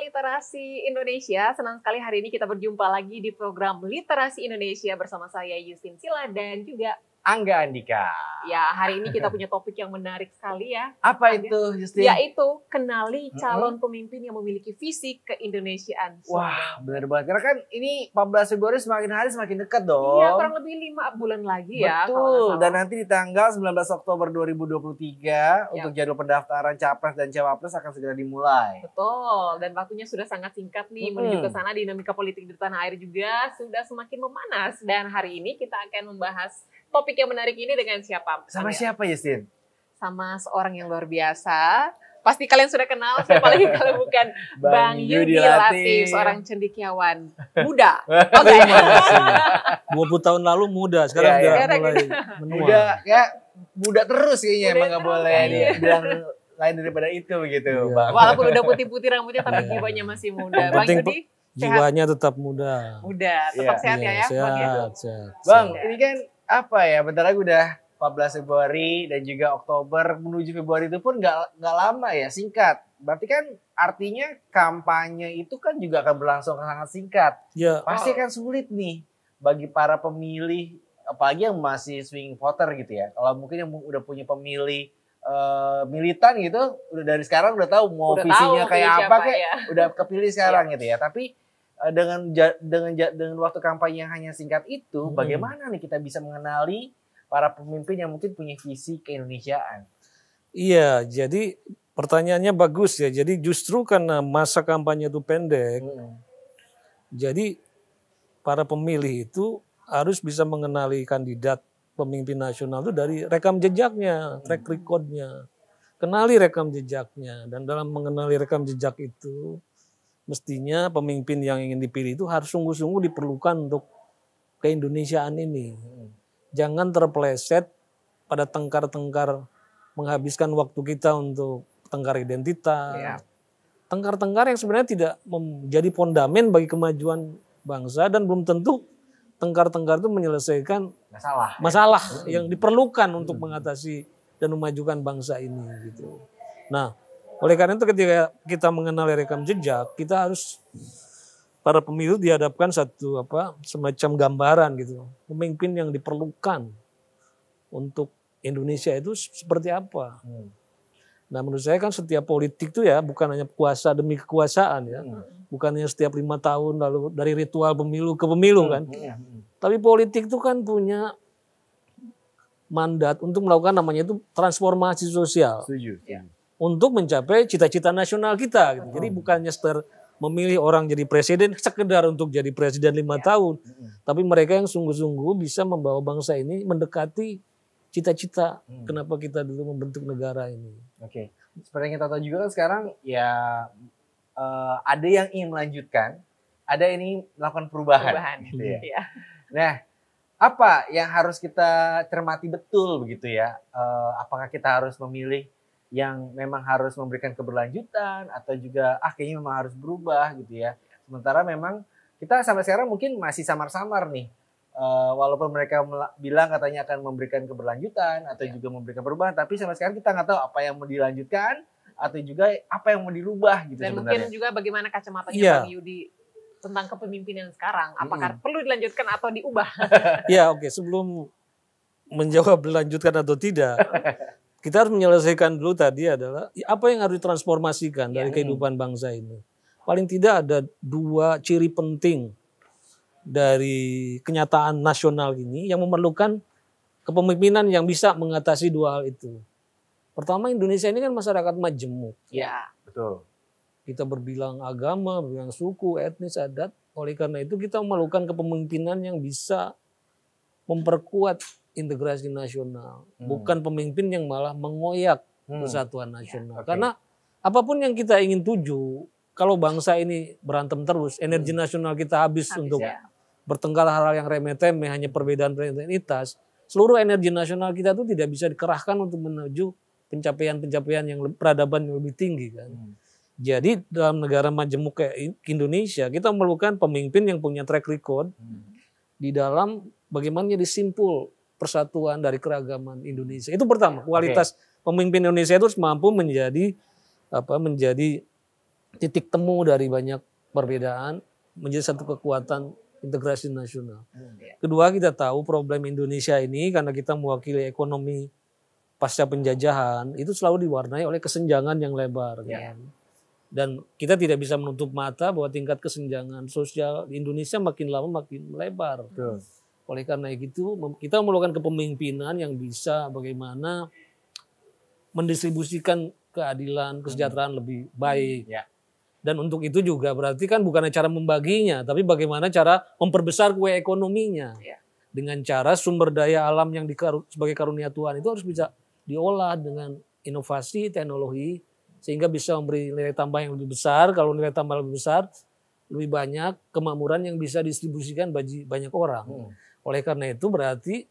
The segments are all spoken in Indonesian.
literasi Indonesia. Senang sekali hari ini kita berjumpa lagi di program Literasi Indonesia bersama saya Yustin Sila dan juga Angga Andika. Ya, hari ini kita punya topik yang menarik sekali ya. Apa Angga. itu, Justin? Yaitu kenali calon pemimpin yang memiliki visi keindonesiaan. Wah, benar banget. Karena kan ini 14 Februari semakin hari semakin dekat dong. Iya, kurang lebih 5 bulan lagi ya. Betul. Dan nanti di tanggal 19 Oktober 2023 ya. untuk jadwal pendaftaran capres dan cawapres akan segera dimulai. Betul. Dan waktunya sudah sangat singkat nih hmm menuju ke sana dinamika politik di tanah air juga sudah semakin memanas dan hari ini kita akan membahas topik yang menarik ini dengan siapa? Sama siapa, Yestin? Sama seorang yang luar biasa. Pasti kalian sudah kenal, siapa lagi kalau bukan Bang, Bang Yudi Latif, seorang cendikiawan muda. Oke. Okay. 20 tahun lalu muda, iya, sekarang ya, ya. mulai menua. Muda, ya muda terus kayaknya muda emang nggak boleh iya. bilang lain daripada itu begitu. Ya. Walaupun udah putih-putih rambutnya tapi iya. jiwanya masih muda. Bang Yudi, jiwanya tetap muda. Muda, tetap yeah. sehat ya, ya sehat, Sehat, sehat. Bang, ini kan apa ya bentar lagi udah 14 Februari dan juga Oktober menuju Februari itu pun gak gak lama ya singkat. Berarti kan artinya kampanye itu kan juga akan berlangsung sangat singkat. Ya. Pasti kan sulit nih bagi para pemilih apalagi yang masih swing voter gitu ya. Kalau mungkin yang udah punya pemilih uh, militan gitu udah dari sekarang udah tahu mau udah visinya tahu kayak apa kayak ya. udah kepilih sekarang ya. gitu ya. Tapi Eh, dengan dengan dengan waktu kampanye yang hanya singkat itu, hmm. bagaimana nih kita bisa mengenali para pemimpin yang mungkin punya visi keindonesiaan? Iya, jadi pertanyaannya bagus ya. Jadi justru karena masa kampanye itu pendek, hmm. jadi para pemilih itu harus bisa mengenali kandidat pemimpin nasional itu dari rekam jejaknya, hmm. track recordnya. Kenali rekam jejaknya dan dalam mengenali rekam jejak itu mestinya pemimpin yang ingin dipilih itu harus sungguh-sungguh diperlukan untuk keindonesiaan ini. Jangan terpleset pada tengkar-tengkar menghabiskan waktu kita untuk tengkar identitas. Yeah. Tengkar-tengkar yang sebenarnya tidak menjadi fondamen bagi kemajuan bangsa dan belum tentu tengkar-tengkar itu menyelesaikan masalah ya. masalah ya. yang hmm. diperlukan untuk hmm. mengatasi dan memajukan bangsa ini gitu. Nah, oleh karena itu ketika kita mengenal rekam jejak, kita harus para pemilu dihadapkan satu apa semacam gambaran gitu. Pemimpin yang diperlukan untuk Indonesia itu seperti apa. Hmm. Nah menurut saya kan setiap politik itu ya bukan hanya kuasa demi kekuasaan ya. Hmm. Bukan hanya setiap lima tahun lalu dari ritual pemilu ke pemilu hmm. kan. Hmm. Hmm. hmm. Tapi politik itu kan punya mandat untuk melakukan namanya itu transformasi sosial. Setuju. Ya untuk mencapai cita-cita nasional kita. Gitu. Jadi bukannya sekedar memilih orang jadi presiden sekedar untuk jadi presiden lima ya. tahun, hmm. tapi mereka yang sungguh-sungguh bisa membawa bangsa ini mendekati cita-cita hmm. kenapa kita dulu membentuk negara ini. Oke, okay. seperti yang kita tahu juga kan sekarang ya uh, ada yang ingin melanjutkan, ada yang ingin melakukan perubahan. Perubahan, gitu ya. ya. Nah, apa yang harus kita cermati betul begitu ya? Uh, apakah kita harus memilih yang memang harus memberikan keberlanjutan atau juga ah kayaknya memang harus berubah gitu ya. Sementara memang kita sampai sekarang mungkin masih samar-samar nih. Uh, walaupun mereka bilang katanya akan memberikan keberlanjutan atau ya. juga memberikan perubahan, tapi sampai sekarang kita nggak tahu apa yang mau dilanjutkan atau juga apa yang mau dirubah gitu Dan sebenarnya. mungkin juga bagaimana kacamata yeah. Bang Yudi tentang kepemimpinan sekarang, apakah mm. perlu dilanjutkan atau diubah? ya oke, okay. sebelum menjawab dilanjutkan atau tidak, kita harus menyelesaikan dulu tadi adalah apa yang harus ditransformasikan dari ya, kehidupan bangsa ini. Paling tidak ada dua ciri penting dari kenyataan nasional ini yang memerlukan kepemimpinan yang bisa mengatasi dua hal itu. Pertama Indonesia ini kan masyarakat majemuk. Ya. Betul. Kita berbilang agama, berbilang suku, etnis, adat. Oleh karena itu kita memerlukan kepemimpinan yang bisa memperkuat integrasi nasional, hmm. bukan pemimpin yang malah mengoyak hmm. persatuan nasional. Ya, okay. Karena apapun yang kita ingin tuju, kalau bangsa ini berantem terus, energi hmm. nasional kita habis, habis untuk ya. bertengkar hal-hal yang remeh-temeh hanya perbedaan identitas, seluruh energi nasional kita itu tidak bisa dikerahkan untuk menuju pencapaian-pencapaian yang peradaban yang lebih tinggi kan. Hmm. Jadi dalam negara majemuk kayak Indonesia, kita memerlukan pemimpin yang punya track record hmm. di dalam bagaimana disimpul persatuan dari keragaman Indonesia. Itu pertama, iya, kualitas okay. pemimpin Indonesia itu harus mampu menjadi apa menjadi titik temu dari banyak perbedaan menjadi satu kekuatan integrasi nasional. Hmm. Iya. Kedua, kita tahu problem Indonesia ini karena kita mewakili ekonomi pasca penjajahan itu selalu diwarnai oleh kesenjangan yang lebar. Ya. Kan? Dan kita tidak bisa menutup mata bahwa tingkat kesenjangan sosial di Indonesia makin lama makin melebar. Betul. Oleh karena itu, kita memerlukan kepemimpinan yang bisa bagaimana mendistribusikan keadilan, hmm. kesejahteraan hmm. lebih baik. Ya. Dan untuk itu juga berarti kan bukan cara membaginya, tapi bagaimana cara memperbesar kue ekonominya. Ya. Dengan cara sumber daya alam yang dikaru, sebagai karunia Tuhan itu harus bisa diolah dengan inovasi teknologi sehingga bisa memberi nilai tambah yang lebih besar. Kalau nilai tambah lebih besar, lebih banyak kemakmuran yang bisa distribusikan bagi banyak orang. Hmm. Oleh karena itu berarti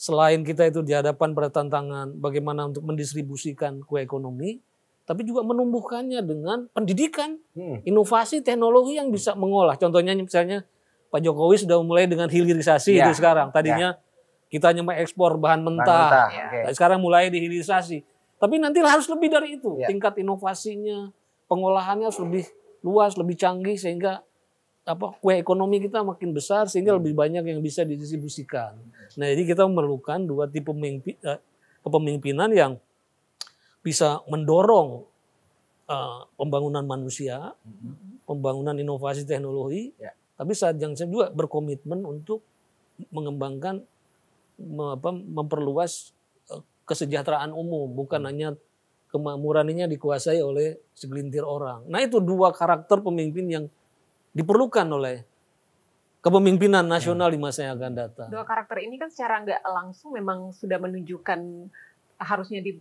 selain kita itu dihadapan pada tantangan bagaimana untuk mendistribusikan kue ekonomi, tapi juga menumbuhkannya dengan pendidikan, hmm. inovasi teknologi yang bisa mengolah. Contohnya misalnya Pak Jokowi sudah mulai dengan hilirisasi ya. itu sekarang. Ya. Tadinya ya. kita hanya mengekspor bahan mentah, bahan mentah. Ya. Tapi nah, sekarang mulai dihilirisasi. Tapi nanti harus lebih dari itu, ya. tingkat inovasinya, pengolahannya harus lebih luas, lebih canggih sehingga apa kue ekonomi kita makin besar sehingga lebih banyak yang bisa didistribusikan. Nah, jadi kita memerlukan dua tipe eh, kepemimpinan yang bisa mendorong eh, pembangunan manusia, pembangunan inovasi teknologi, ya. tapi saat yang saya juga berkomitmen untuk mengembangkan apa, memperluas eh, kesejahteraan umum, bukan hmm. hanya kemakmurannya dikuasai oleh segelintir orang. Nah, itu dua karakter pemimpin yang diperlukan oleh kepemimpinan nasional di masa yang akan datang. Dua karakter ini kan secara nggak langsung memang sudah menunjukkan harusnya di,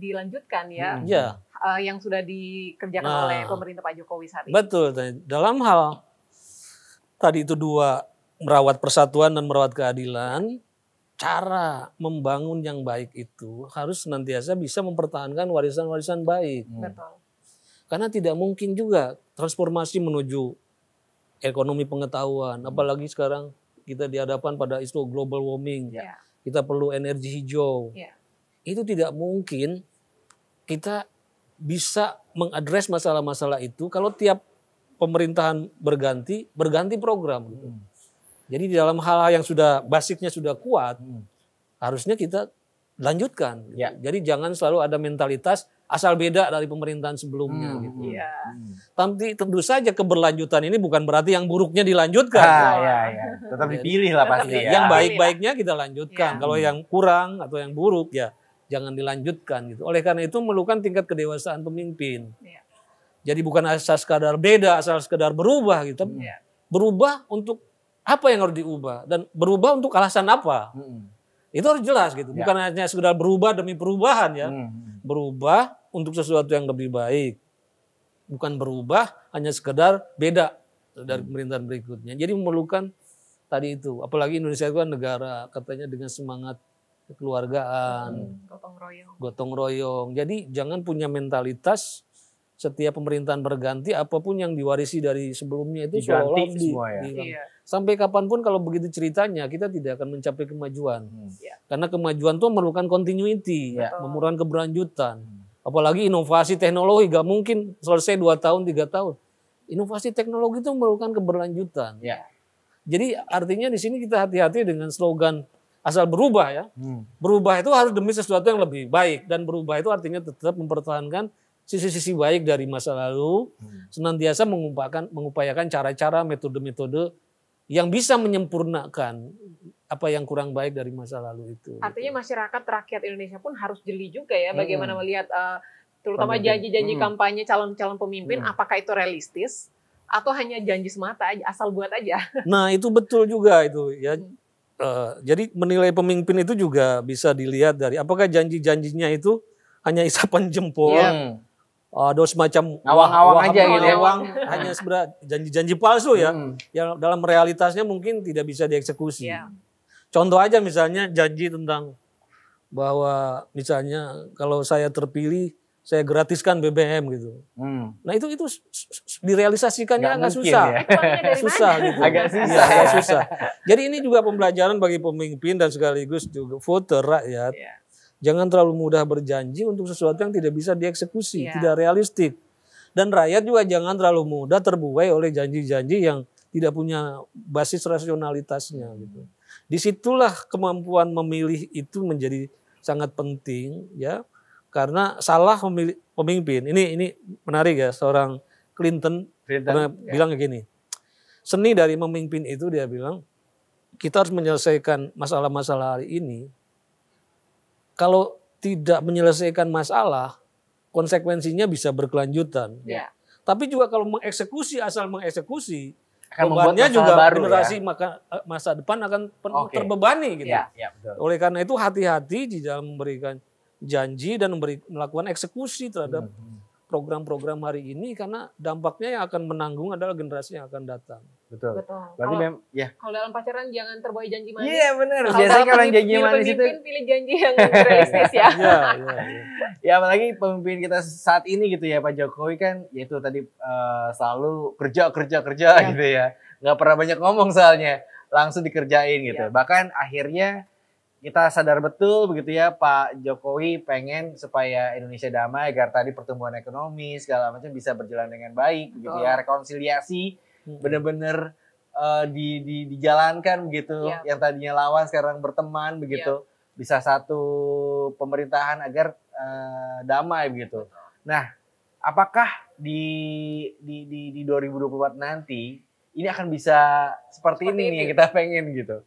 dilanjutkan ya, hmm. ya. Uh, yang sudah dikerjakan nah, oleh pemerintah Pak Jokowi saat ini. Betul. Dalam hal tadi itu dua merawat persatuan dan merawat keadilan, cara membangun yang baik itu harus senantiasa bisa mempertahankan warisan-warisan baik. Betul. Karena tidak mungkin juga transformasi menuju ekonomi pengetahuan. Hmm. Apalagi sekarang kita dihadapan pada isu global warming. Yeah. Kita perlu energi hijau. Yeah. Itu tidak mungkin kita bisa mengadres masalah-masalah itu kalau tiap pemerintahan berganti, berganti program. Hmm. Jadi di dalam hal yang sudah basicnya sudah kuat, hmm. harusnya kita lanjutkan. Gitu. Jadi jangan selalu ada mentalitas asal beda dari pemerintahan sebelumnya hmm, gitu. Iya. Hmm. Tapi tentu saja keberlanjutan ini bukan berarti yang buruknya dilanjutkan. Ah, ya, ya. iya. Tetap dipilih lah pasti. ya. Yang baik-baiknya kita lanjutkan. Ya. Kalau hmm. yang kurang atau yang buruk ya jangan dilanjutkan gitu. Oleh karena itu memerlukan tingkat kedewasaan pemimpin. Ya. Jadi bukan asal sekadar beda, asal sekadar berubah gitu. Ya. Berubah untuk apa yang harus diubah dan berubah untuk alasan apa? Hmm. Itu harus jelas gitu. Ya. Bukan hanya sekedar berubah demi perubahan ya. Hmm, hmm. Berubah untuk sesuatu yang lebih baik. Bukan berubah hanya sekedar beda dari hmm. pemerintahan berikutnya. Jadi memerlukan tadi itu. Apalagi Indonesia itu kan negara katanya dengan semangat kekeluargaan, hmm, gotong royong. Gotong royong. Jadi jangan punya mentalitas setiap pemerintahan berganti apapun yang diwarisi dari sebelumnya itu Diganti semua ya. Di, iya sampai kapanpun kalau begitu ceritanya kita tidak akan mencapai kemajuan. Hmm. Ya. Karena kemajuan itu memerlukan continuity, ya. memerlukan keberlanjutan. Hmm. Apalagi inovasi teknologi gak mungkin selesai dua tahun tiga tahun. Inovasi teknologi itu memerlukan keberlanjutan. ya. Jadi artinya di sini kita hati-hati dengan slogan asal berubah ya. Hmm. Berubah itu harus demi sesuatu yang lebih baik dan berubah itu artinya tetap mempertahankan sisi-sisi baik dari masa lalu, hmm. senantiasa mengupayakan cara-cara metode-metode yang bisa menyempurnakan apa yang kurang baik dari masa lalu itu. Artinya gitu. masyarakat rakyat Indonesia pun harus jeli juga ya bagaimana melihat uh, terutama janji-janji hmm. kampanye calon-calon pemimpin hmm. apakah itu realistis atau hanya janji semata aja asal buat aja. Nah, itu betul juga itu ya. Hmm. Uh, jadi menilai pemimpin itu juga bisa dilihat dari apakah janji-janjinya itu hanya isapan jempol. Yeah hmm uh, ada semacam awang-awang aja gitu ya. Awang hanya sebenarnya janji-janji palsu ya. Hmm. Yang dalam realitasnya mungkin tidak bisa dieksekusi. Yeah. Contoh aja misalnya janji tentang bahwa misalnya kalau saya terpilih saya gratiskan BBM gitu. Hmm. Nah itu itu direalisasikannya agak susah, ya. susah gitu. Agak iya, susah, ya, agak susah. Jadi ini juga pembelajaran bagi pemimpin dan sekaligus juga voter rakyat. Yeah Jangan terlalu mudah berjanji untuk sesuatu yang tidak bisa dieksekusi, yeah. tidak realistik. Dan rakyat juga jangan terlalu mudah terbuai oleh janji-janji yang tidak punya basis rasionalitasnya hmm. gitu. Disitulah kemampuan memilih itu menjadi sangat penting ya karena salah memilih, pemimpin ini ini menarik ya seorang Clinton, Clinton pernah ya. bilang begini, seni dari memimpin itu dia bilang kita harus menyelesaikan masalah-masalah hari ini kalau tidak menyelesaikan masalah, konsekuensinya bisa berkelanjutan. Ya. Tapi juga kalau mengeksekusi asal mengeksekusi, akan bebannya juga baru, generasi ya? maka, eh, masa depan akan okay. terbebani gitu. Ya, ya, betul. Oleh karena itu hati-hati di dalam memberikan janji dan memberi, melakukan eksekusi terhadap hmm, hmm. program-program hari ini karena dampaknya yang akan menanggung adalah generasi yang akan datang. Betul. Betul. Berarti kalau, ya. Kalau dalam pacaran jangan terboyong janji manis. Iya, yeah, benar. Biasanya kalau yang janji manis itu pilih janji yang realistis ya. Iya, yeah, yeah. Ya apalagi pemimpin kita saat ini gitu ya Pak Jokowi kan yaitu tadi uh, selalu kerja kerja kerja yeah. gitu ya. Nggak pernah banyak ngomong soalnya, langsung dikerjain gitu. Yeah. Bahkan akhirnya kita sadar betul begitu ya Pak Jokowi pengen supaya Indonesia damai agar tadi pertumbuhan ekonomi segala macam bisa berjalan dengan baik gitu ya rekonsiliasi hmm. benar bener uh, eh, di, di, dijalankan begitu yeah. yang tadinya lawan sekarang berteman begitu yeah. bisa satu pemerintahan agar uh, damai begitu. Nah, apakah di di di, di 2024 nanti ini akan bisa seperti, seperti ini, ini yang kita pengen gitu?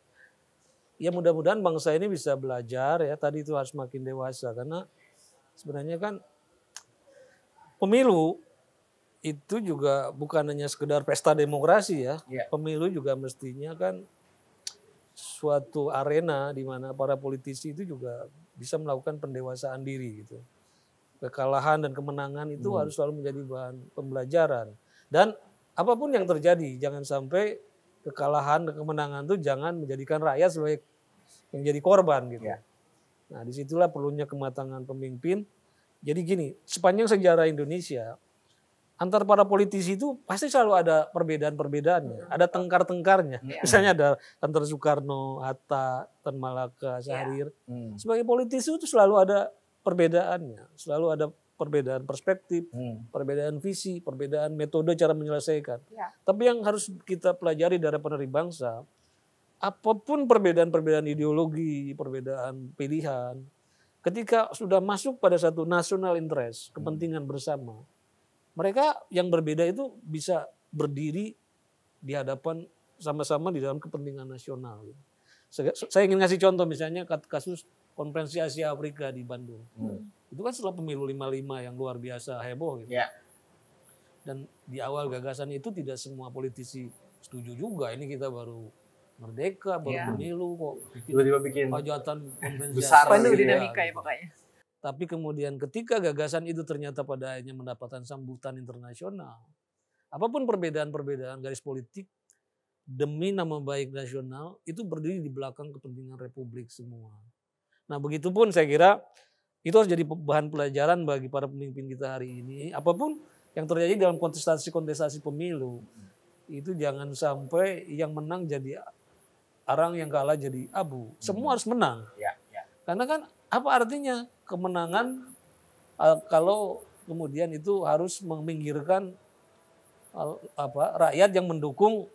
Ya mudah-mudahan bangsa ini bisa belajar ya tadi itu harus makin dewasa karena sebenarnya kan pemilu itu juga bukan hanya sekedar pesta demokrasi ya. Yeah. Pemilu juga mestinya kan suatu arena di mana para politisi itu juga bisa melakukan pendewasaan diri gitu. Kekalahan dan kemenangan itu hmm. harus selalu menjadi bahan pembelajaran. Dan apapun yang terjadi, jangan sampai kekalahan dan kemenangan itu jangan menjadikan rakyat sebagai menjadi korban gitu. Yeah. Nah disitulah perlunya kematangan pemimpin. Jadi gini, sepanjang sejarah Indonesia antar para politisi itu pasti selalu ada perbedaan-perbedaannya, hmm. ada tengkar-tengkarnya. Yeah. Hmm. Misalnya ada antar Soekarno, Hatta, Tan Malaka, ya. Syahrir. Yeah. Hmm. Sebagai politisi itu selalu ada perbedaannya, selalu ada perbedaan perspektif, hmm. perbedaan visi, perbedaan metode cara menyelesaikan. Yeah. Tapi yang harus kita pelajari dari peneri bangsa, apapun perbedaan-perbedaan ideologi, perbedaan pilihan, ketika sudah masuk pada satu national interest, hmm. kepentingan bersama, mereka yang berbeda itu bisa berdiri di hadapan sama-sama di dalam kepentingan nasional. Gitu. Saya ingin ngasih contoh misalnya kasus konferensi Asia Afrika di Bandung. Hmm. Itu kan setelah pemilu 55 yang luar biasa heboh gitu. Yeah. Dan di awal gagasan itu tidak semua politisi setuju juga. Ini kita baru merdeka, baru yeah. pemilu kok. Tiba-tiba bikin hajatan besar. Ya. Penuh dinamika ya pokoknya. Tapi kemudian ketika gagasan itu ternyata pada akhirnya mendapatkan sambutan internasional, apapun perbedaan-perbedaan garis politik demi nama baik nasional itu berdiri di belakang kepentingan republik semua. Nah, begitupun saya kira itu harus jadi bahan pelajaran bagi para pemimpin kita hari ini. Apapun yang terjadi dalam kontestasi-kontestasi pemilu, itu jangan sampai yang menang jadi arang, yang kalah jadi abu. Semua hmm. harus menang. Ya, ya. Karena kan apa artinya kemenangan eh, kalau kemudian itu harus meminggirkan eh, apa rakyat yang mendukung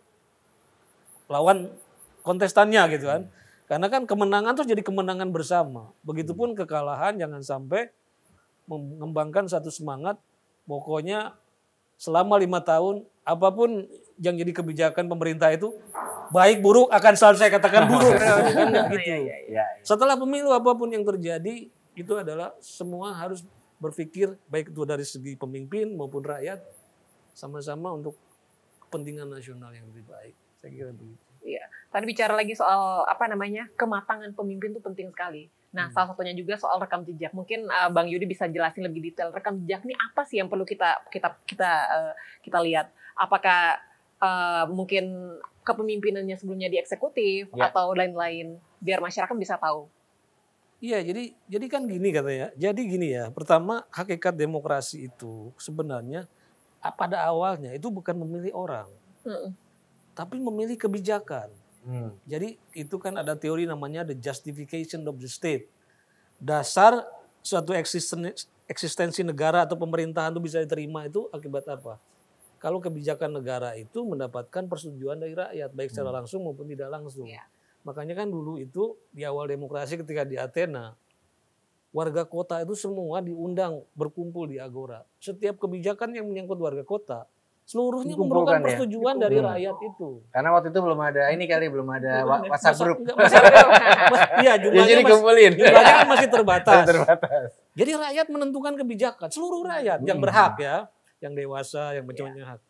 lawan kontestannya gitu kan. Karena kan kemenangan terus jadi kemenangan bersama. Begitupun kekalahan jangan sampai mengembangkan satu semangat pokoknya selama lima tahun apapun yang jadi kebijakan pemerintah itu baik buruk akan selalu saya katakan buruk gitu. Setelah pemilu apapun yang terjadi itu adalah semua harus berpikir baik itu dari segi pemimpin maupun rakyat sama-sama untuk kepentingan nasional yang lebih baik. Saya kira begitu. Iya. Tadi bicara lagi soal apa namanya kematangan pemimpin itu penting sekali. Nah, hmm. salah satunya juga soal rekam jejak. Mungkin uh, Bang Yudi bisa jelasin lebih detail rekam jejak ini apa sih yang perlu kita kita kita uh, kita lihat? Apakah uh, mungkin kepemimpinannya sebelumnya di eksekutif ya. atau lain-lain biar masyarakat bisa tahu. Iya, jadi jadi kan gini katanya. Jadi gini ya, pertama hakikat demokrasi itu sebenarnya pada awalnya itu bukan memilih orang, mm. tapi memilih kebijakan. Mm. Jadi itu kan ada teori namanya the justification of the state. Dasar suatu eksistensi, eksistensi negara atau pemerintahan itu bisa diterima itu akibat apa? Kalau kebijakan negara itu mendapatkan persetujuan dari rakyat, baik secara hmm. langsung maupun tidak langsung. Yeah. Makanya kan dulu itu di awal demokrasi ketika di Athena, warga kota itu semua diundang berkumpul di Agora. Setiap kebijakan yang menyangkut warga kota, seluruhnya memerlukan ya? persetujuan ya? dari hmm. rakyat itu. Karena waktu itu belum ada ini kali belum ada WhatsApp grup. Iya jumlahnya jadi kumpulin. Masih, jumlahnya kan masih terbatas. terbatas. Jadi rakyat menentukan kebijakan, seluruh rakyat hmm. yang berhak ya, yang dewasa, yang ya. hak.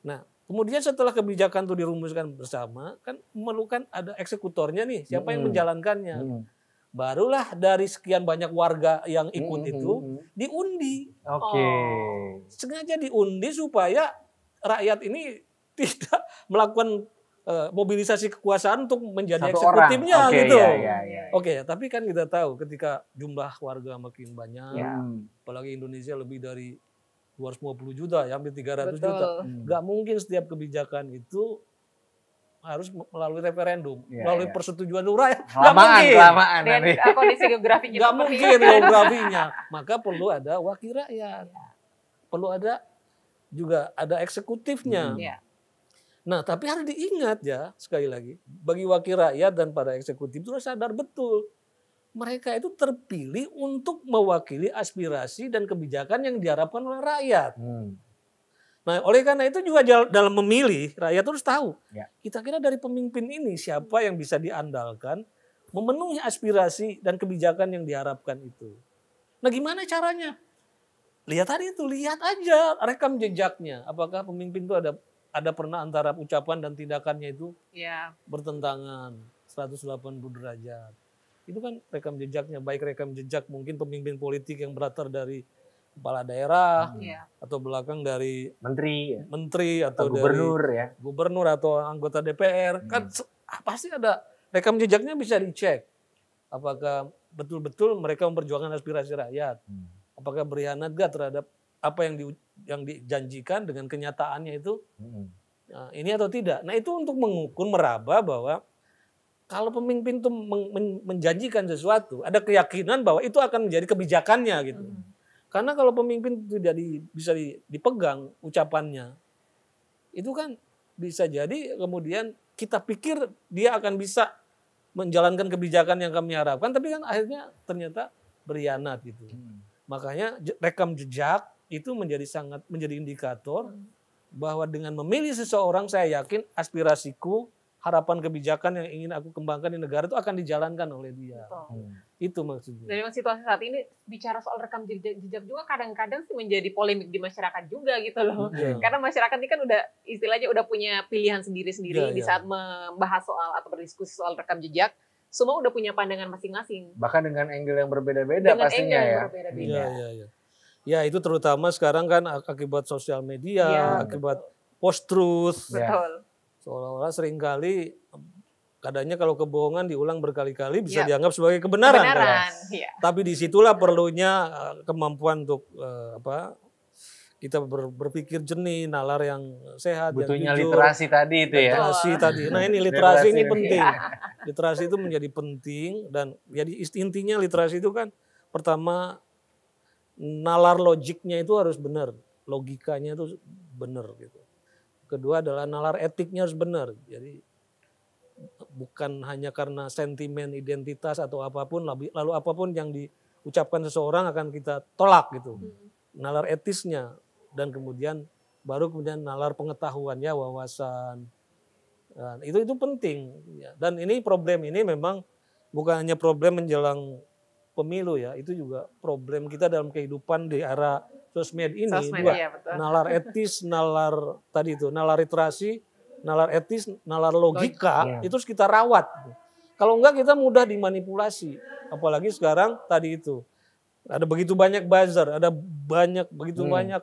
Nah, Kemudian setelah kebijakan itu dirumuskan bersama, kan memerlukan ada eksekutornya nih, siapa yang menjalankannya. Hmm. Barulah dari sekian banyak warga yang ikut hmm. itu diundi. Oke. Okay. Oh, sengaja diundi supaya rakyat ini tidak melakukan uh, mobilisasi kekuasaan untuk menjadi Satu eksekutifnya okay, gitu. Yeah, yeah, yeah. Ya. Oke, okay, tapi kan kita tahu ketika jumlah warga makin banyak, yeah. apalagi Indonesia lebih dari 250 juta, ya, hampir 300 Betul. juta. Hmm. Gak mungkin setiap kebijakan itu harus melalui referendum, ya, melalui ya. persetujuan rakyat. Kelamaan, kelamaan. Dan kondisi geografinya. Gak mungkin geografinya. Maka perlu ada wakil rakyat. Iya. Perlu ada juga ada eksekutifnya. Ya. Nah, tapi harus diingat ya sekali lagi bagi wakil rakyat dan para eksekutif itu sadar betul mereka itu terpilih untuk mewakili aspirasi dan kebijakan yang diharapkan oleh rakyat. Hmm. Nah, oleh karena itu juga dalam memilih rakyat harus tahu ya. kita kira dari pemimpin ini siapa yang bisa diandalkan memenuhi aspirasi dan kebijakan yang diharapkan itu. Nah, gimana caranya? Lihat tadi itu, lihat aja rekam jejaknya. Apakah pemimpin itu ada ada pernah antara ucapan dan tindakannya itu ya. bertentangan 180 derajat itu kan rekam jejaknya baik rekam jejak mungkin pemimpin politik yang berlatar dari kepala daerah hmm. Iya. atau belakang dari menteri ya. menteri atau, atau gubernur ya gubernur atau anggota DPR hmm. kan ah, pasti ada rekam jejaknya bisa dicek apakah betul-betul mereka memperjuangkan aspirasi rakyat hmm. apakah berkhianat gak terhadap apa yang di, yang dijanjikan dengan kenyataannya itu hmm. nah, ini atau tidak nah itu untuk mengukur meraba bahwa kalau pemimpin itu menjanjikan sesuatu, ada keyakinan bahwa itu akan menjadi kebijakannya gitu. Hmm. Karena kalau pemimpin tidak di, bisa dipegang ucapannya, itu kan bisa jadi kemudian kita pikir dia akan bisa menjalankan kebijakan yang kami harapkan, tapi kan akhirnya ternyata berianat gitu. Hmm. Makanya rekam jejak itu menjadi sangat menjadi indikator hmm. bahwa dengan memilih seseorang saya yakin aspirasiku harapan kebijakan yang ingin aku kembangkan di negara itu akan dijalankan oleh dia. Betul. Hmm. Itu maksudnya. Dan situasi saat ini bicara soal rekam jejak, jejak juga kadang-kadang sih menjadi polemik di masyarakat juga gitu loh. Yeah. Hmm. Karena masyarakat ini kan udah istilahnya udah punya pilihan sendiri-sendiri yeah, di iya. saat yeah. membahas soal atau berdiskusi soal rekam jejak. Semua udah punya pandangan masing-masing. Bahkan dengan angle yang berbeda-beda pastinya angle ya. berbeda-beda. Yeah, yeah, yeah. Ya itu terutama sekarang kan akibat sosial media, ya, akibat post truth, ya. betul. Seolah-olah seringkali Kadangnya kalau kebohongan diulang berkali-kali bisa ya. dianggap sebagai kebenaran. Kan? kebenaran ya. Tapi disitulah perlunya eh, kemampuan untuk uh, apa kita ber, berpikir jernih, nalar yang sehat. Butuhnya yang jujur, literasi tadi itu ya. Literasi oh. tadi. Nah ini literasi, literasi ini ya. penting. Ya. Literasi itu menjadi penting dan jadi ya, intinya literasi itu kan pertama nalar logiknya itu harus benar, logikanya itu benar gitu. Kedua adalah nalar etiknya harus benar. Jadi bukan hanya karena sentimen identitas atau apapun, lalu apapun yang diucapkan seseorang akan kita tolak gitu. Hmm. Nalar etisnya dan kemudian baru kemudian nalar pengetahuannya, wawasan. Nah, itu itu penting. Ya, dan ini problem ini memang bukan hanya problem menjelang pemilu ya, itu juga problem kita dalam kehidupan di era sosmed ini sosmed, dua iya, nalar etis nalar tadi itu nalar literasi nalar etis nalar logika Logik. Iya. itu harus kita rawat kalau enggak kita mudah dimanipulasi apalagi sekarang tadi itu ada begitu banyak buzzer ada banyak begitu hmm. banyak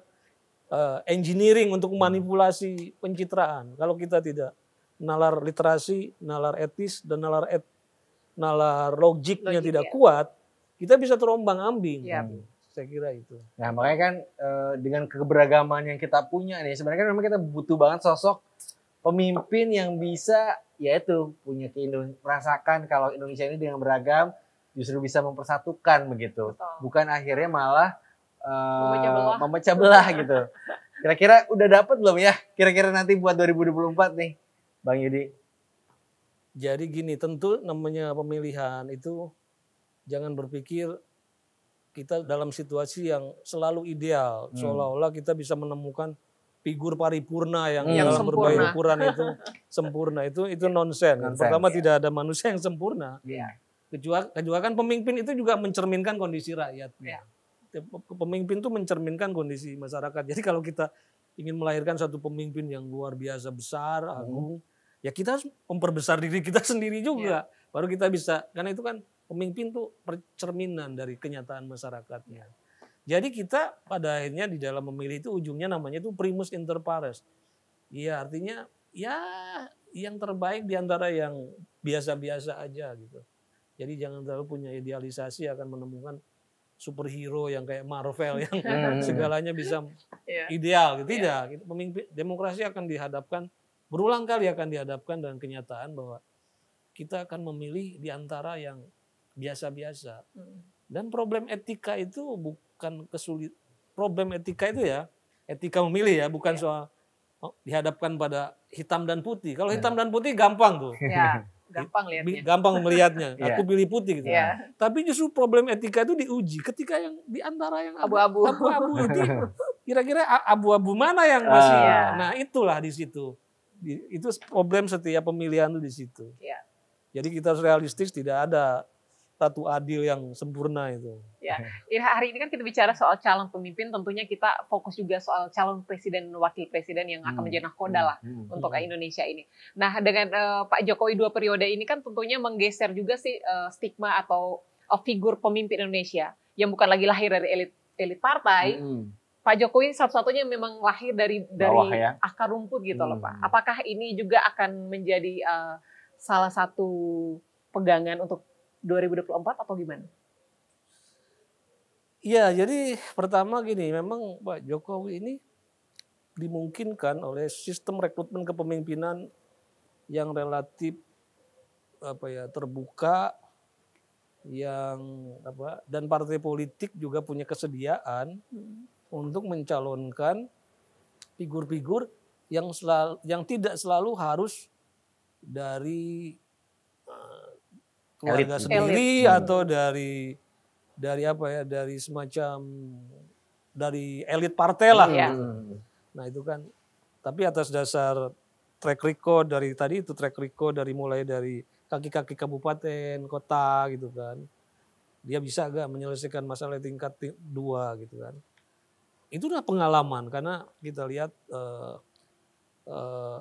uh, engineering untuk manipulasi pencitraan kalau kita tidak nalar literasi nalar etis dan nalar et, nalar logiknya Logik, tidak ya. kuat kita bisa terombang ambing ya saya kira itu. Nah makanya kan eh, dengan keberagaman yang kita punya nih sebenarnya kan memang kita butuh banget sosok pemimpin yang bisa yaitu punya keindon merasakan kalau Indonesia ini dengan beragam justru bisa mempersatukan begitu. Betul. Bukan akhirnya malah eh, memecah belah, gitu. Kira-kira udah dapet belum ya? Kira-kira nanti buat 2024 nih, Bang Yudi. Jadi gini, tentu namanya pemilihan itu jangan berpikir kita dalam situasi yang selalu ideal, hmm. seolah-olah kita bisa menemukan figur paripurna yang, hmm, yang dalam berbagai ukuran itu sempurna itu itu nonsen. Pertama yeah. tidak ada manusia yang sempurna. yeah. Kecuali, kan pemimpin itu juga mencerminkan kondisi rakyat. yeah. Iya. Pemimpin itu mencerminkan kondisi masyarakat. Jadi kalau kita ingin melahirkan satu pemimpin yang luar biasa besar, hmm. agung, ya kita harus memperbesar diri kita sendiri juga. yeah. Baru kita bisa karena itu kan Pemimpin itu cerminan dari kenyataan masyarakatnya. Jadi kita pada akhirnya di dalam memilih itu ujungnya namanya itu primus inter pares. Iya artinya ya yang terbaik di antara yang biasa-biasa aja gitu. Jadi jangan terlalu punya idealisasi akan menemukan superhero yang kayak Marvel yang hmm. segalanya bisa iya. ideal ideal. Gitu. Iya. Tidak, gitu. pemimpin demokrasi akan dihadapkan berulang kali akan dihadapkan dengan kenyataan bahwa kita akan memilih di antara yang biasa-biasa. Hmm. Dan problem etika itu bukan kesulit problem etika itu ya etika memilih ya bukan yeah. soal oh, dihadapkan pada hitam dan putih. Kalau iya. hitam dan putih gampang tuh. Yeah. gampang lihatnya. Gampang melihatnya. Aku iya. pilih putih gitu. Ya. Tapi justru problem etika itu diuji ketika yang di antara yang abu-abu abu-abu itu kira-kira abu-abu mana yang ah. masih Uh, iya. yeah. nah itulah di situ. itu problem setiap pemilihan itu di situ. Yeah. Jadi kita harus realistis tidak ada satu adil yang sempurna itu. Ya, ya, hari ini kan kita bicara soal calon pemimpin, tentunya kita fokus juga soal calon presiden wakil presiden yang akan hmm, menjadi nahkoda hmm, lah hmm. hmm untuk Indonesia ini. Nah, dengan uh, Pak Jokowi dua periode ini kan tentunya menggeser juga sih uh, stigma atau uh, figur pemimpin Indonesia yang bukan lagi lahir dari elit elit partai. Hmm. Pak Jokowi satu-satunya memang lahir dari dari ya? akar rumput gitu hmm. loh Pak. Apakah ini juga akan menjadi uh, salah satu pegangan untuk 2024 atau gimana? Iya, jadi pertama gini, memang Pak Jokowi ini dimungkinkan oleh sistem rekrutmen kepemimpinan yang relatif apa ya terbuka yang apa dan partai politik juga punya kesediaan hmm. untuk mencalonkan figur-figur yang selalu yang tidak selalu harus dari keluarga Elite. sendiri Elite. Iya. atau dari dari apa ya dari semacam dari elit partai lah. Iya. Nah itu kan tapi atas dasar track record dari tadi itu track record dari mulai dari kaki-kaki kabupaten kota gitu kan dia bisa agak menyelesaikan masalah tingkat dua gitu kan itu udah pengalaman karena kita lihat uh, uh,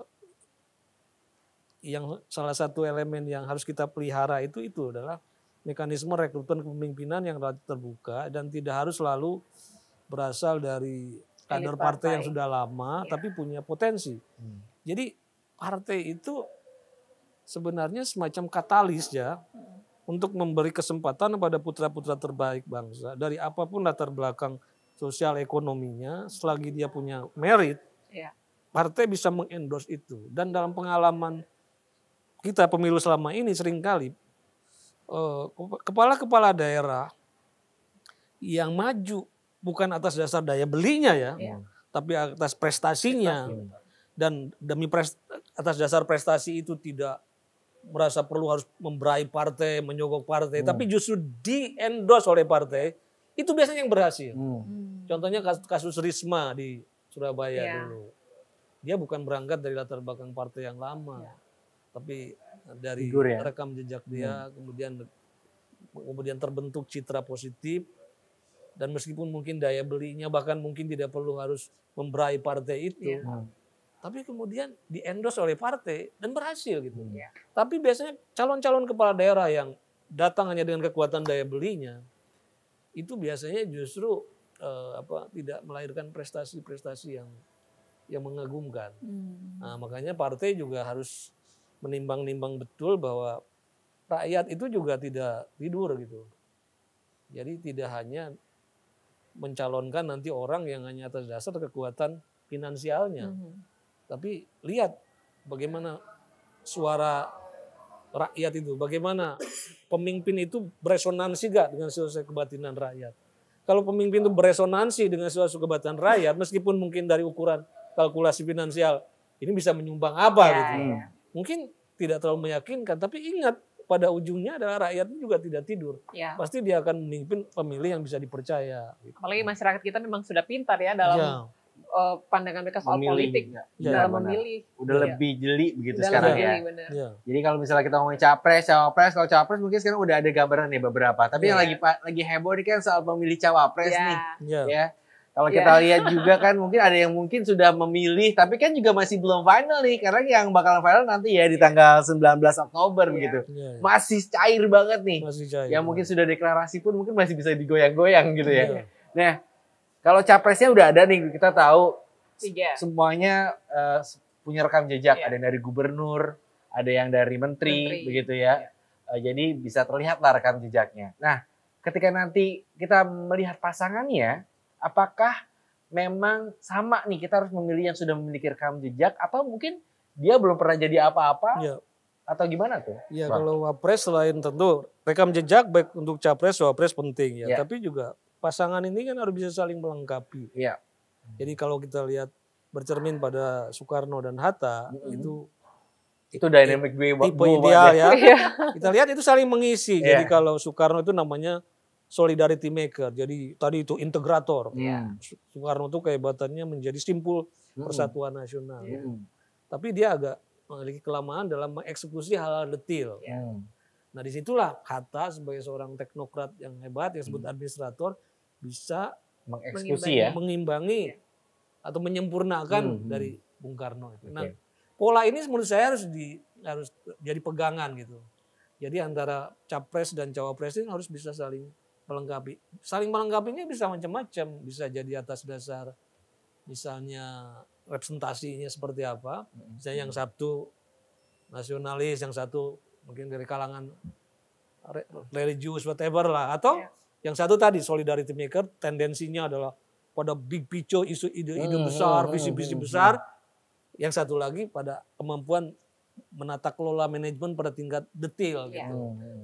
yang salah satu elemen yang harus kita pelihara itu itu adalah mekanisme rekrutmen kepemimpinan yang relatif terbuka dan tidak harus selalu berasal dari kader partai, partai yang sudah lama ya. tapi punya potensi. Hmm. Jadi partai itu sebenarnya semacam katalis ya hmm. untuk memberi kesempatan pada putra-putra terbaik bangsa dari apapun latar belakang sosial ekonominya selagi dia punya merit. Ya. Partai bisa mengendorse itu dan dalam pengalaman kita pemilu selama ini seringkali eh, kepala-kepala daerah yang maju bukan atas dasar daya belinya ya, ya. tapi atas prestasinya dan demi prest, atas dasar prestasi itu tidak merasa perlu harus memberai partai, menyogok partai, hmm. tapi justru di endorse oleh partai itu biasanya yang berhasil. Hmm. hmm. Contohnya kasus Risma di Surabaya ya. dulu, dia bukan berangkat dari latar belakang partai yang lama. Ya tapi eh, dari Figur, ya? rekam jejak dia hmm. kemudian kemudian terbentuk citra positif dan meskipun mungkin daya belinya bahkan mungkin tidak perlu harus memberai partai itu iya. hmm. tapi kemudian diendos oleh partai dan berhasil gitu hmm. yeah. tapi biasanya calon-calon kepala daerah yang datang hanya dengan kekuatan daya belinya itu biasanya justru uh, apa tidak melahirkan prestasi-prestasi yang yang mengagumkan hmm. nah, makanya partai juga harus menimbang-nimbang betul bahwa rakyat itu juga tidak tidur gitu. Jadi tidak hanya mencalonkan nanti orang yang hanya atas dasar kekuatan finansialnya. Mm -hmm. Tapi lihat bagaimana suara rakyat itu, bagaimana pemimpin itu beresonansi gak dengan suasana kebatinan rakyat. Kalau pemimpin itu beresonansi dengan suasana kebatinan rakyat, meskipun mungkin dari ukuran kalkulasi finansial, ini bisa menyumbang apa yeah, gitu. Yeah mungkin tidak terlalu meyakinkan, tapi ingat pada ujungnya adalah rakyat juga tidak tidur. Ya. Pasti dia akan memimpin pemilih yang bisa dipercaya. Gitu. Apalagi masyarakat kita memang sudah pintar ya dalam ya. Eh, pandangan mereka soal memilih. politik, ya. ya dalam ya, memilih. Udah ya. lebih jeli begitu udah sekarang lebih ya. ya. Jadi kalau misalnya kita ngomongin capres, cawapres, kalau cawapres mungkin sekarang udah ada gambaran nih beberapa. Tapi ya. yang iya. lagi lagi heboh nih kan soal pemilih cawapres ya. nih, ya. ya kalau yeah. kita lihat juga kan mungkin ada yang mungkin sudah memilih tapi kan juga masih belum final nih karena yang bakalan final nanti ya di iya. tanggal 19 Oktober yeah. begitu. Yeah, yeah. Masih cair banget nih. Masih cair. Yang mungkin sudah deklarasi pun mungkin masih bisa digoyang-goyang gitu ya. Iya. Nah, kalau capresnya udah ada nih kita tahu Tiga. semuanya uh, punya rekam jejak. Yeah. Ada yang dari gubernur, ada yang dari menteri, menteri. begitu ya. Yeah. Iya. Uh, jadi bisa terlihat lah rekam jejaknya. Nah, ketika nanti kita melihat pasangannya Apakah memang sama nih kita harus memilih yang sudah memiliki rekam jejak atau mungkin dia belum pernah jadi apa-apa? Ya. Atau gimana tuh? Iya, kalau wapres selain tentu rekam jejak baik untuk capres, wapres penting ya. ya. Tapi juga pasangan ini kan harus bisa saling melengkapi. Iya. Jadi kalau kita lihat bercermin pada Soekarno dan Hatta mm -hmm. itu itu dynamic way tipe ideal ya. Iya. kita lihat itu saling mengisi. Yeah. Jadi iya. kalau Soekarno itu namanya solidarity maker. Jadi tadi itu integrator. Yeah. Soekarno itu kehebatannya menjadi simpul mm. persatuan nasional. Yeah. Tapi dia agak memiliki kelamaan dalam mengeksekusi hal-hal detil. Yeah. Nah disitulah kata sebagai seorang teknokrat yang hebat yang disebut mm. administrator bisa mengeksekusi mengimbangi, ya, mengimbangi yeah. atau menyempurnakan mm -hmm. dari Bung Karno. Okay. Nah pola ini menurut saya harus di harus jadi pegangan gitu. Jadi antara capres dan cawapres ini harus bisa saling melengkapi Saling melengkapinya bisa macam-macam, bisa jadi atas dasar misalnya representasinya seperti apa. Misalnya yang satu nasionalis, yang satu mungkin dari kalangan religius whatever lah atau iya. yang satu tadi solidarity maker tendensinya adalah pada big picture isu ide-ide hmm, besar, visi-visi hmm, hmm, besar. Yang satu lagi pada kemampuan menata kelola manajemen pada tingkat detail iya. gitu.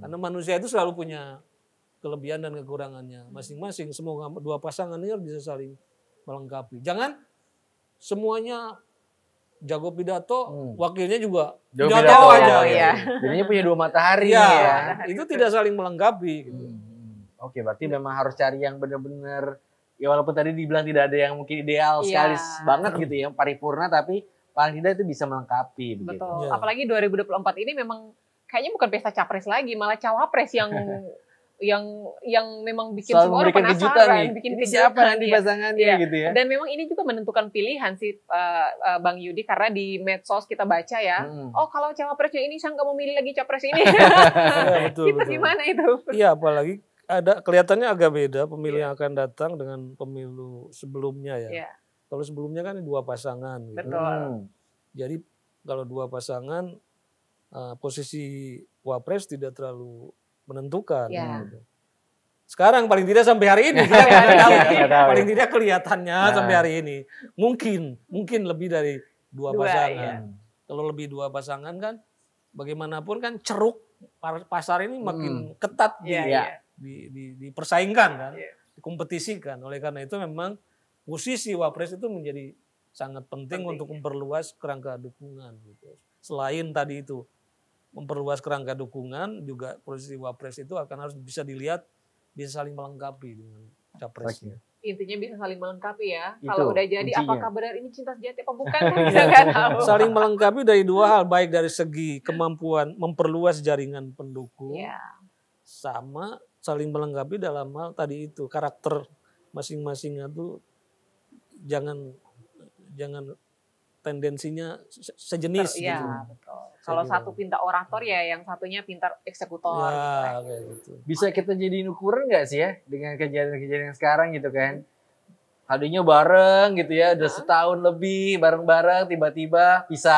Karena manusia itu selalu punya kelebihan dan kekurangannya masing-masing. Semoga dua pasangan ini bisa saling melengkapi. Jangan semuanya jago pidato, hmm. wakilnya juga jago pidato, pidato aja. Oh, gitu. iya. Jadinya punya dua matahari ya. ya. Itu tidak saling melengkapi. Gitu. Hmm, hmm. Oke, berarti memang harus cari yang benar-benar ya walaupun tadi dibilang tidak ada yang mungkin ideal yeah. sekali banget gitu ya paripurna tapi paling tidak itu bisa melengkapi Betul. Ya. Apalagi 2024 ini memang kayaknya bukan pesta capres lagi, malah cawapres yang yang yang memang bikin Selalu semua orang penasaran, kejutan nih. bikin ini kejutan, siapa nanti iya. pasangannya ya. gitu ya. Dan memang ini juga menentukan pilihan sih uh, uh, Bang Yudi karena di medsos kita baca ya, hmm. oh kalau cawapresnya ini saya nggak mau milih lagi cawapres ini. ya, betul, kita gitu betul. gimana itu? Iya apalagi ada kelihatannya agak beda pemilih iya. yang akan datang dengan pemilu sebelumnya ya. Yeah. Kalau sebelumnya kan dua pasangan gitu. Betul. Hmm. Jadi kalau dua pasangan uh, posisi wapres tidak terlalu menentukan. Ya. Sekarang paling tidak sampai hari ini iya, tahu. Paling iya. tidak kelihatannya nah. sampai hari ini mungkin mungkin lebih dari dua, dua pasangan. Ya. Kalau lebih dua pasangan kan bagaimanapun kan ceruk pasar ini makin hmm. ketat ya, di, ya. Di, di, dipersaingkan kan, ya. dikompetisikan. Oleh karena itu memang posisi wapres itu menjadi sangat penting, penting untuk memperluas kerangka dukungan gitu. Selain tadi itu memperluas kerangka dukungan juga posisi wapres itu akan harus bisa dilihat bisa saling melengkapi dengan capresnya. intinya bisa saling melengkapi ya. Itu, Kalau udah jadi intinya. apakah benar ini cinta sejati apa bukan kita iya. tahu. Saling melengkapi dari dua hal, baik dari segi kemampuan memperluas jaringan pendukung, ya. sama saling melengkapi dalam hal tadi itu karakter masing-masingnya tuh jangan jangan tendensinya sejenis Ter, iya, gitu. Iya, betul. Kalau satu pintar orator ya yang satunya pintar eksekutor. Ya, gitu. Kan. gitu. Bisa kita jadiin ukuran nggak sih ya dengan kejadian-kejadian sekarang gitu kan? Hadinya bareng gitu ya, udah setahun lebih bareng-bareng tiba-tiba bisa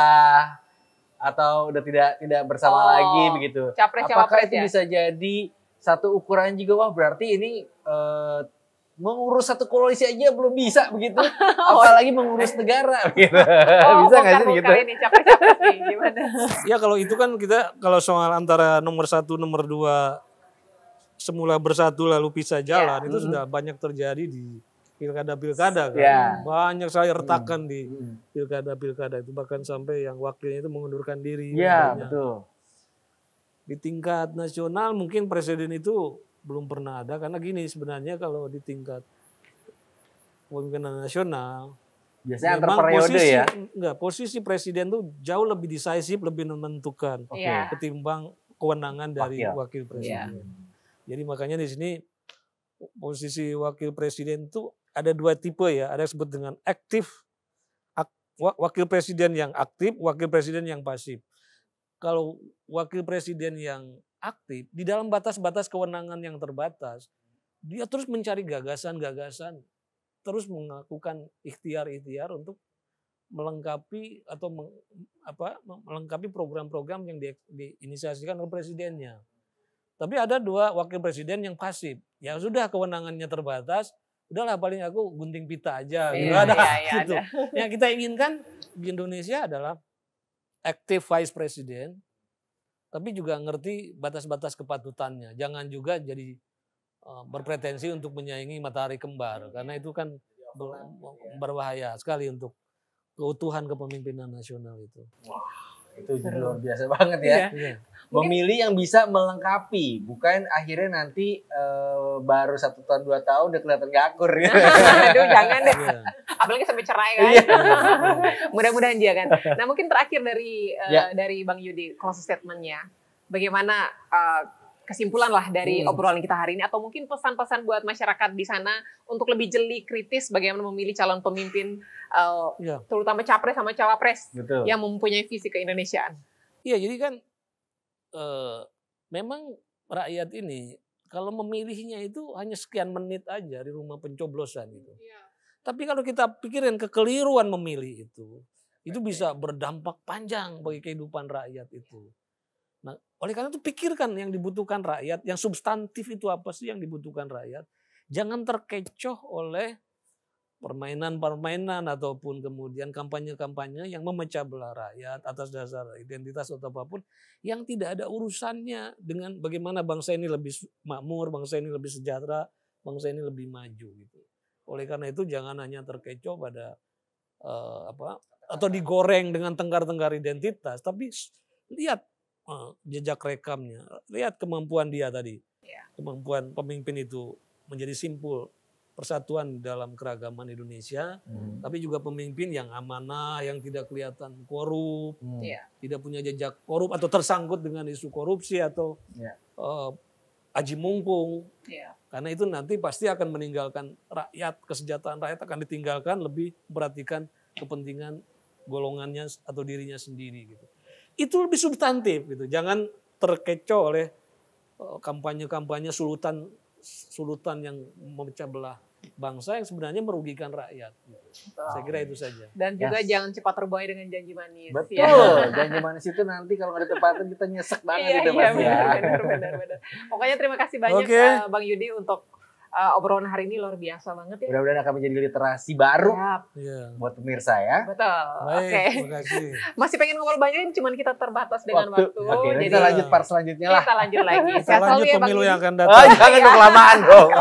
atau udah tidak tidak bersama oh, lagi begitu. Capres, Apakah capres, itu ya? bisa jadi satu ukuran juga wah berarti ini uh, mengurus satu koalisi aja belum bisa begitu oh. apalagi mengurus negara gitu. oh, bisa nggak sih gitu ini, capek -capek sih, gimana? ya kalau itu kan kita kalau soal antara nomor satu nomor dua semula bersatu lalu pisah ya. jalan yeah. itu -hmm. sudah banyak terjadi di pilkada-pilkada kan yeah. banyak saya retakan di pilkada-pilkada itu bahkan sampai yang wakilnya itu mengundurkan diri Iya. yeah, betul di tingkat nasional mungkin presiden itu belum pernah ada karena gini sebenarnya kalau di tingkat pemimpinan nasional biasanya antar periode posisi, ya. Enggak, posisi presiden tuh jauh lebih decisive, lebih menentukan okay. Iya. ketimbang kewenangan dari wakil, wakil iya. presiden. Yeah. Jadi makanya di sini posisi wakil presiden tuh ada dua tipe ya, ada yang disebut dengan aktif wakil presiden yang aktif, wakil presiden yang pasif. Kalau wakil presiden yang aktif di dalam batas-batas kewenangan yang terbatas, dia terus mencari gagasan-gagasan, terus melakukan ikhtiar-ikhtiar untuk melengkapi atau meng, apa melengkapi program-program yang di, diinisiasikan oleh presidennya. Tapi ada dua wakil presiden yang pasif. Ya sudah kewenangannya terbatas, udahlah paling aku gunting pita aja. Iya, gitu ada iya, iya, gitu. Ada. Yang kita inginkan di Indonesia adalah active vice president tapi juga ngerti batas-batas kepatutannya. Jangan juga jadi uh, berpretensi untuk menyaingi matahari kembar iya. karena itu kan ber, berbahaya ya? sekali untuk keutuhan kepemimpinan nasional itu. Wah, itu luar biasa banget ya. Iya. Iya memilih yang bisa melengkapi bukan akhirnya nanti uh, baru satu tahun dua tahun udah kelihatan gak akur ya. aduh jangan deh iya. apalagi sampai cerai kan iya. mudah-mudahan dia kan nah mungkin terakhir dari uh, eh, yeah. dari bang Yudi close statementnya bagaimana uh, kesimpulan lah dari hmm. obrolan kita hari ini atau mungkin pesan-pesan buat masyarakat di sana untuk lebih jeli kritis bagaimana memilih calon pemimpin uh, ya. terutama capres sama cawapres Betul. yang mempunyai visi keindonesiaan. Iya, jadi kan eh, memang rakyat ini kalau memilihnya itu hanya sekian menit aja di rumah pencoblosan itu. Ya. Tapi kalau kita pikirin kekeliruan memilih itu, itu bisa berdampak panjang bagi kehidupan rakyat iya. itu. Nah, oleh karena itu pikirkan yang dibutuhkan rakyat, yang substantif itu apa sih yang dibutuhkan rakyat. Jangan terkecoh oleh permainan-permainan ataupun kemudian kampanye-kampanye yang memecah belah rakyat atas dasar identitas atau apapun yang tidak ada urusannya dengan bagaimana bangsa ini lebih makmur, bangsa ini lebih sejahtera, bangsa ini lebih maju gitu. Oleh karena itu jangan hanya terkecoh pada uh, apa atau digoreng dengan tenggar-tenggar identitas, tapi lihat uh, jejak rekamnya, lihat kemampuan dia tadi. Iya. Kemampuan pemimpin itu menjadi simpul persatuan dalam keragaman Indonesia, hmm. tapi juga pemimpin yang amanah, yang tidak kelihatan korup, hmm. Iya. tidak punya jejak korup atau tersangkut dengan isu korupsi atau yeah. Iya. uh, aji mumpung. Yeah. Karena itu nanti pasti akan meninggalkan rakyat, kesejahteraan rakyat akan ditinggalkan lebih perhatikan kepentingan golongannya atau dirinya sendiri gitu. Itu lebih substantif gitu. Jangan terkecoh oleh eh, kampanye-kampanye sulutan sulutan yang memecah belah bangsa yang sebenarnya merugikan rakyat. Gitu. Betul. Saya kira itu saja. Dan juga yes. jangan cepat terbuai dengan janji manis. Betul, ya. janji manis itu nanti kalau nggak ditepatin kita nyesek banget iya, gitu iya, ya. Benar, benar, benar, Pokoknya terima kasih banyak okay. uh, eh, Bang Yudi untuk uh, obrolan hari ini luar biasa banget ya. Mudah-mudahan akan menjadi literasi baru Yap. Iya. buat pemirsa ya. Betul. Oke. Okay. Masih pengen ngobrol banyak, cuman kita terbatas dengan waktu. waktu. Okay, Jadi kita lanjut part selanjutnya lah. Kita lanjut lagi. Kita lanjut ya, pemilu ya, yang akan datang. Oh, jangan iya. kelamaan dong.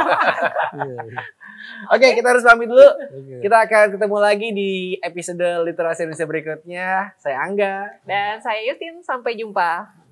Oke, okay, kita harus pamit dulu. Okay. Kita akan ketemu lagi di episode Literasi Indonesia berikutnya. Saya Angga. Dan saya Yustin. Sampai jumpa.